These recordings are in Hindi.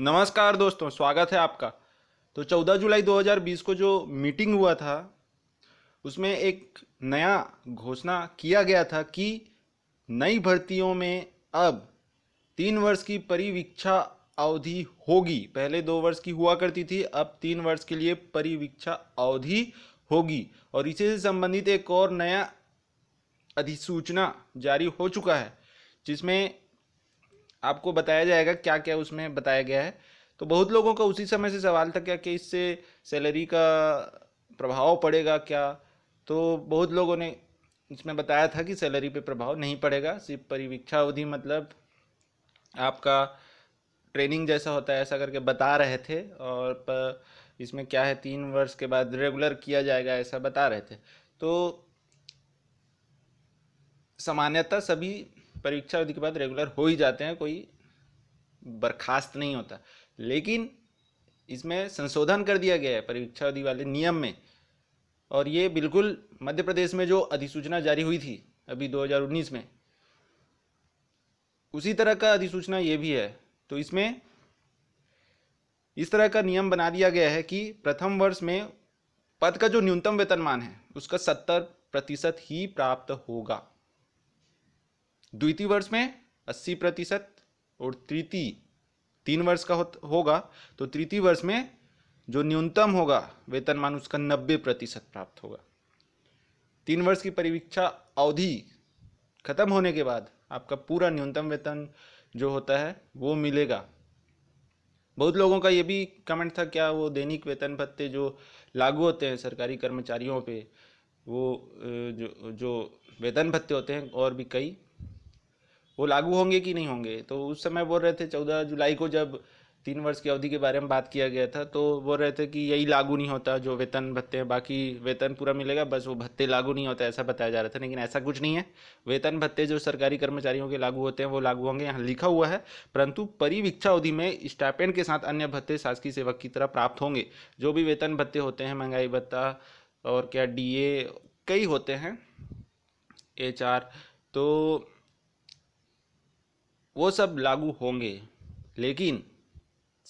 नमस्कार दोस्तों स्वागत है आपका तो 14 जुलाई 2020 को जो मीटिंग हुआ था उसमें एक नया घोषणा किया गया था कि नई भर्तियों में अब तीन वर्ष की परिवीक्षा अवधि होगी पहले दो वर्ष की हुआ करती थी अब तीन वर्ष के लिए परिवीक्षा अवधि होगी और इसी से संबंधित एक और नया अधिसूचना जारी हो चुका है जिसमें आपको बताया जाएगा क्या क्या उसमें बताया गया है तो बहुत लोगों का उसी समय से सवाल था क्या कि इससे सैलरी का प्रभाव पड़ेगा क्या तो बहुत लोगों ने इसमें बताया था कि सैलरी पे प्रभाव नहीं पड़ेगा सिर्फ परिवीक्षा अवधि मतलब आपका ट्रेनिंग जैसा होता है ऐसा करके बता रहे थे और इसमें क्या है तीन वर्ष के बाद रेगुलर किया जाएगा ऐसा बता रहे थे तो सामान्यतः सभी परीक्षा अवधि के बाद रेगुलर हो ही जाते हैं कोई बर्खास्त नहीं होता लेकिन इसमें संशोधन कर दिया गया है परीक्षा अवधि वाले नियम में और ये बिल्कुल मध्य प्रदेश में जो अधिसूचना जारी हुई थी अभी 2019 में उसी तरह का अधिसूचना ये भी है तो इसमें इस तरह का नियम बना दिया गया है कि प्रथम वर्ष में पद का जो न्यूनतम वेतनमान है उसका सत्तर प्रतिशत ही प्राप्त होगा द्वितीय वर्ष में अस्सी प्रतिशत और तृतीय तीन वर्ष का हो, होगा तो तृतीय वर्ष में जो न्यूनतम होगा वेतनमान उसका नब्बे प्रतिशत प्राप्त होगा तीन वर्ष की परीक्षा अवधि खत्म होने के बाद आपका पूरा न्यूनतम वेतन जो होता है वो मिलेगा बहुत लोगों का ये भी कमेंट था क्या वो दैनिक वेतन भत्ते जो लागू होते हैं सरकारी कर्मचारियों पे वो जो जो वेतन भत्ते होते हैं और भी कई वो लागू होंगे कि नहीं होंगे तो उस समय बोल रहे थे चौदह जुलाई को जब तीन वर्ष की अवधि के बारे में बात किया गया था तो बोल रहे थे कि यही लागू नहीं होता जो वेतन भत्ते हैं बाकी वेतन पूरा मिलेगा बस वो भत्ते लागू नहीं होता ऐसा बताया जा रहा था लेकिन ऐसा कुछ नहीं है वेतन भत्ते जो सरकारी कर्मचारियों के लागू होते हैं वो लागू होंगे यहाँ लिखा हुआ है परंतु परिवीक्षा अवधि में स्टाइपेंड के साथ अन्य भत्ते शासकीय सेवक की तरह प्राप्त होंगे जो भी वेतन भत्ते होते हैं महंगाई भत्ता और क्या डी कई होते हैं एच तो वो सब लागू होंगे लेकिन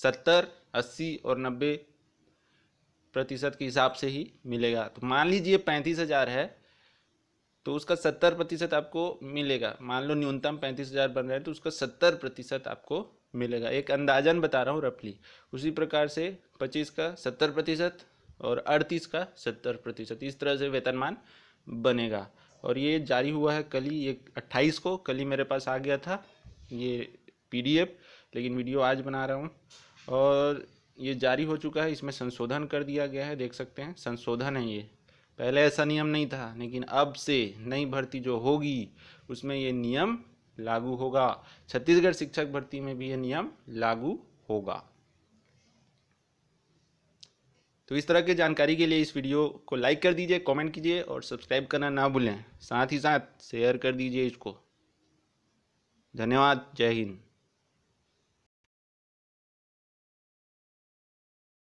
सत्तर अस्सी और नब्बे प्रतिशत के हिसाब से ही मिलेगा तो मान लीजिए पैंतीस हज़ार है तो उसका सत्तर प्रतिशत आपको मिलेगा मान लो न्यूनतम पैंतीस हज़ार बन रहा है तो उसका सत्तर प्रतिशत आपको मिलेगा एक अंदाजन बता रहा हूँ रफली उसी प्रकार से पच्चीस का सत्तर प्रतिशत और अड़तीस का सत्तर प्रतिशत इस तरह से वेतनमान बनेगा और ये जारी हुआ है कल ही एक अट्ठाईस को कल ही मेरे पास आ गया था ये पीडीएफ लेकिन वीडियो आज बना रहा हूँ और ये जारी हो चुका है इसमें संशोधन कर दिया गया है देख सकते हैं संशोधन है ये पहले ऐसा नियम नहीं था लेकिन अब से नई भर्ती जो होगी उसमें ये नियम लागू होगा छत्तीसगढ़ शिक्षक भर्ती में भी ये नियम लागू होगा तो इस तरह की जानकारी के लिए इस वीडियो को लाइक कर दीजिए कमेंट कीजिए और सब्सक्राइब करना ना भूलें साथ ही साथ शेयर कर दीजिए इसको धन्यवाद जय हिंद